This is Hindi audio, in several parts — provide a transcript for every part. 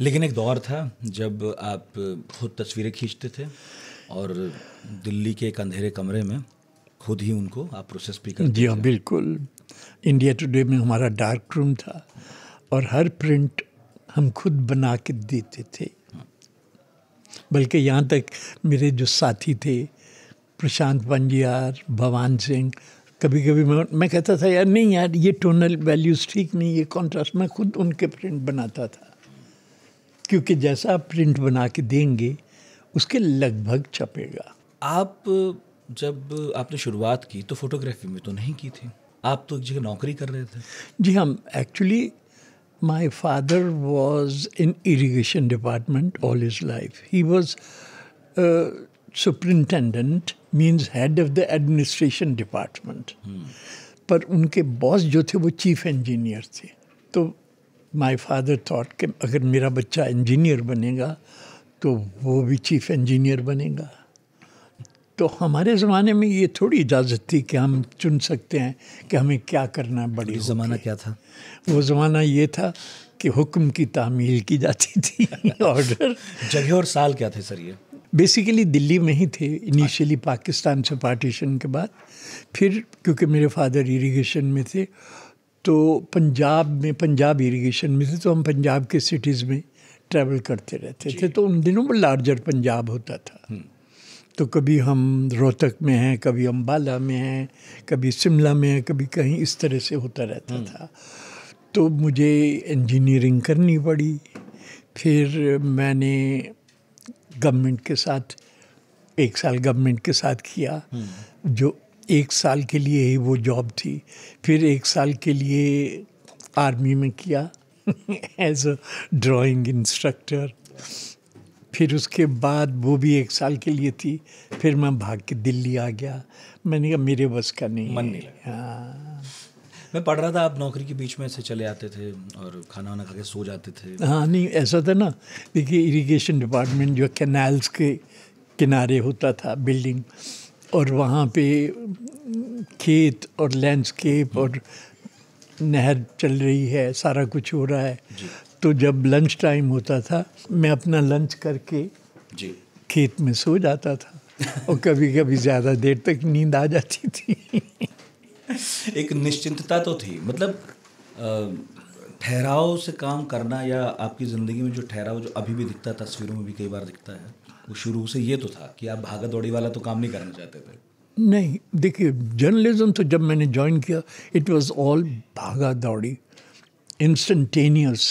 लेकिन एक दौर था जब आप खुद तस्वीरें खींचते थे और दिल्ली के एक अंधेरे कमरे में खुद ही उनको आप प्रोसेस भी करते जी हाँ बिल्कुल इंडिया टुडे में हमारा डार्क रूम था और हर प्रिंट हम खुद बना के देते थे बल्कि यहाँ तक मेरे जो साथी थे प्रशांत पंजियार भवान सिंह कभी कभी मैं मैं कहता था यार नहीं यार ये टोनल वैल्यूज़ ठीक नहीं ये कॉन्ट्रास्ट मैं खुद उनके प्रिंट बनाता था क्योंकि जैसा आप प्रिंट बना के देंगे उसके लगभग छपेगा आप जब आपने शुरुआत की तो फोटोग्राफी में तो नहीं की थी आप तो एक जगह नौकरी कर रहे थे जी हम actually my father was in irrigation department all his life he was superintendent means head of the administration department पर उनके बॉस जो थे वो चीफ इंजीनियर थे तो माय फादर थॉट कि अगर मेरा बच्चा इंजीनियर बनेगा तो वो भी चीफ इंजीनियर बनेगा तो हमारे ज़माने में ये थोड़ी इजाज़त थी कि हम चुन सकते हैं कि हमें क्या करना है बड़ी ज़माना क्या था वो ज़माना ये था कि हुक्म की तामील की जाती थी ऑर्डर जगह और साल क्या थे सर ये बेसिकली दिल्ली में ही थे इनिशियली अच्छा। पाकिस्तान से पार्टीशन के बाद फिर क्योंकि मेरे फादर इरिगेशन में थे तो पंजाब में पंजाब इरिगेशन में थे तो हम पंजाब के सिटीज़ में ट्रैवल करते रहते थे तो उन दिनों में लार्जर पंजाब होता था हम्म। तो कभी हम रोहतक में हैं कभी अम्बाला में हैं कभी शिमला में हैं कभी कहीं इस तरह से होता रहता हम्म। था तो मुझे इंजीनियरिंग करनी पड़ी फिर मैंने गवर्नमेंट के साथ एक साल गवर्नमेंट के साथ किया हम्म। जो एक साल के लिए ही वो जॉब थी फिर एक साल के लिए आर्मी में किया एज अ ड्राइंग इंस्ट्रक्टर फिर उसके बाद वो भी एक साल के लिए थी फिर मैं भाग के दिल्ली आ गया मैंने कहा मेरे बस का नहीं मन नहीं हाँ। मैं पढ़ रहा था आप नौकरी के बीच में से चले आते थे और खाना वाना खा के सो जाते थे हाँ नहीं ऐसा था ना देखिए इरिगेशन डिपार्टमेंट जो कैनाल्स के किनारे होता था बिल्डिंग और वहाँ पे खेत और लैंडस्केप और नहर चल रही है सारा कुछ हो रहा है तो जब लंच टाइम होता था मैं अपना लंच करके जी खेत में सो जाता था और कभी कभी ज़्यादा देर तक नींद आ जाती थी एक निश्चिंतता तो थी मतलब ठहराव से काम करना या आपकी ज़िंदगी में जो ठहराव जो अभी भी दिखता तस्वीरों में भी कई बार दिखता है वो शुरू से ये तो था कि आप भागा दौड़ी वाला तो काम नहीं करना चाहते थे नहीं देखिए जर्नलिज्म तो जब मैंने ज्वाइन किया इट वाज ऑल भागा दौड़ी instantaneous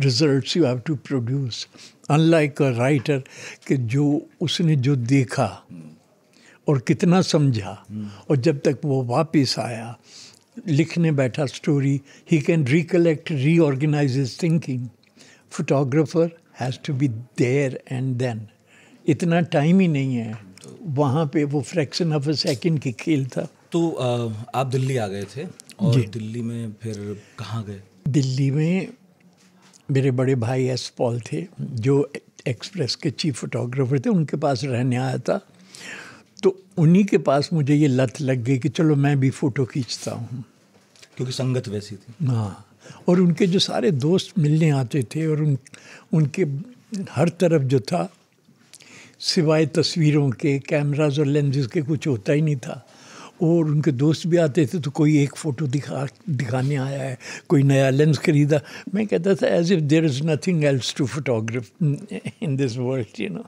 results you have to produce unlike a writer कि जो उसने जो देखा और कितना समझा और जब तक वो वापस आया लिखने बैठा story he can recollect reorganize his thinking photographer has to be there and then इतना टाइम ही नहीं है वहाँ पे वो फ्रैक्शन ऑफ अ सेकंड की खेल था तो आप दिल्ली आ गए थे और दिल्ली में फिर कहाँ गए दिल्ली में मेरे बड़े भाई एस पॉल थे जो एक्सप्रेस के चीफ फोटोग्राफर थे उनके पास रहने आया था तो उन्हीं के पास मुझे ये लत लग गई कि चलो मैं भी फ़ोटो खींचता हूँ क्योंकि संगत वैसी थी हाँ और उनके जो सारे दोस्त मिलने आते थे और उन उनके हर तरफ जो था सिवाय तस्वीरों के कैमराज और लेंजेज के कुछ होता ही नहीं था और उनके दोस्त भी आते थे तो कोई एक फ़ोटो दिखा दिखाने आया है कोई नया लेंस खरीदा मैं कहता था as if there is nothing else to photograph in this world you know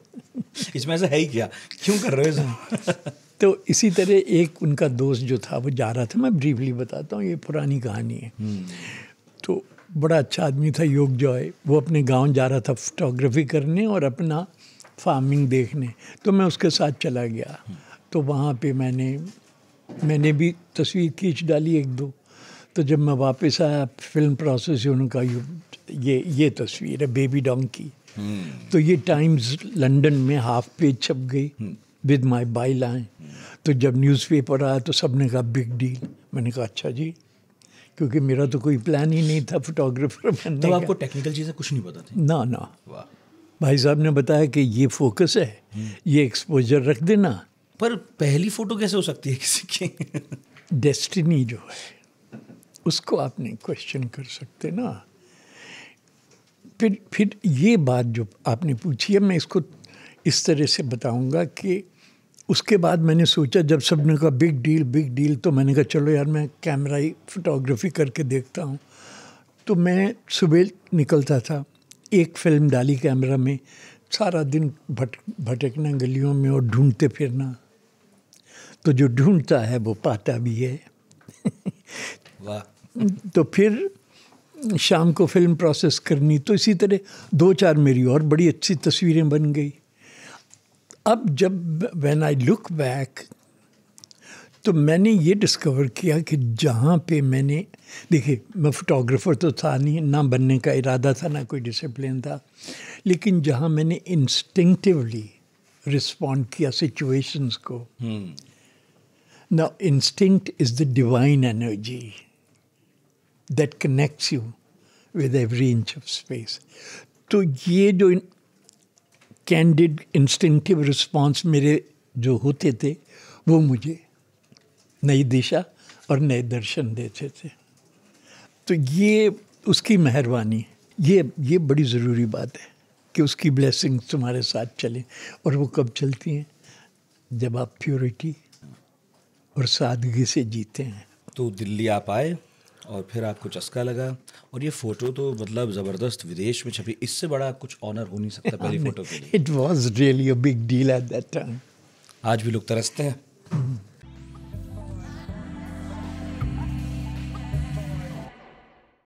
इसमें ऐसा है ही क्या क्यों कर रहे हो तो इसी तरह एक उनका दोस्त जो था वो जा रहा था मैं ब्रीफली बताता हूँ ये पुरानी कहानी है हम्म। तो बड़ा अच्छा आदमी था योग जॉय वो अपने गांव जा रहा था फोटोग्राफी करने और अपना फार्मिंग देखने तो मैं उसके साथ चला गया तो वहाँ पे मैंने मैंने भी तस्वीर खींच डाली एक दो तो जब मैं वापस आया फिल्म प्रोसेस उनका यू ये ये तस्वीर है बेबी डॉन्ग की तो ये टाइम्स लंदन में हाफ पेज छप गई विद माय बाई लाइन तो जब न्यूज़पेपर आया तो सब ने कहा बिग डील मैंने कहा अच्छा जी क्योंकि मेरा तो कोई प्लान ही नहीं था फोटोग्राफर बनने तो आपको टेक्निकल चीज़ें कुछ नहीं पता थी ना ना वाह भाई साहब ने बताया कि ये फोकस है हम्म। ये एक्सपोजर रख देना पर पहली फोटो कैसे हो सकती है किसी की डेस्टिनी जो है उसको आप नहीं क्वेश्चन कर सकते ना फिर फिर ये बात जो आपने पूछी है मैं इसको इस तरह से बताऊंगा कि उसके बाद मैंने सोचा जब सबने कहा बिग डील बिग डील तो मैंने कहा चलो यार मैं कैमरा ही फोटोग्राफी करके देखता हूँ तो मैं सुबह निकलता था एक फिल्म डाली कैमरा में सारा दिन भट भटकना गलियों में और ढूंढते फिरना तो जो ढूंढता है वो पाता भी है वाह तो फिर शाम को फिल्म प्रोसेस करनी तो इसी तरह दो चार मेरी और बड़ी अच्छी तस्वीरें बन गई अब जब व्हेन आई लुक बैक तो मैंने ये डिस्कवर किया कि जहाँ पे मैंने देखिए मैं फोटोग्राफ़र तो था नहीं ना बनने का इरादा था ना कोई डिसिप्लिन था लेकिन जहाँ मैंने इंस्टिंक्टिवली रिस्पॉन्ड किया सिचुएशंस को hmm. ना instinct is the divine energy that connects you with every inch of space तो ये जो कैंडिड इंस्टिंक्टिव रिस्पॉन्स मेरे जो होते थे वो मुझे नई दिशा और नए दर्शन देते थे तो ये उसकी मेहरबानी ये ये बड़ी ज़रूरी बात है कि उसकी ब्लेसिंग तुम्हारे साथ चले और वो कब चलती हैं जब आप प्योरिटी और सादगी से जीते हैं तो दिल्ली आप आए और फिर आपको चस्का लगा और ये फोटो तो मतलब ज़बरदस्त विदेश में छपी इससे बड़ा कुछ ऑनर हो नहीं सकता पहली photo it was really big deal at that time आज भी लोग तरसते हैं